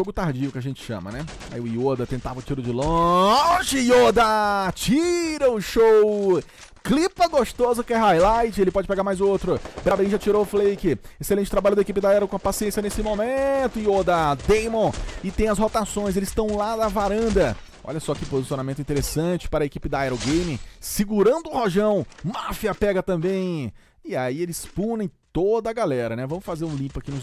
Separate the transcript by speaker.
Speaker 1: Jogo tardio que a gente chama, né? Aí o Yoda tentava o tiro de longe. Yoda! Tira o show! Clipa gostoso que é highlight, ele pode pegar mais outro. Brabin já tirou o flake. Excelente trabalho da equipe da Aero com a paciência nesse momento. Yoda, Damon. E tem as rotações, eles estão lá na varanda. Olha só que posicionamento interessante para a equipe da Aero Game. Segurando o Rojão. Máfia pega também. E aí eles punem toda a galera, né? Vamos fazer um limpo aqui nos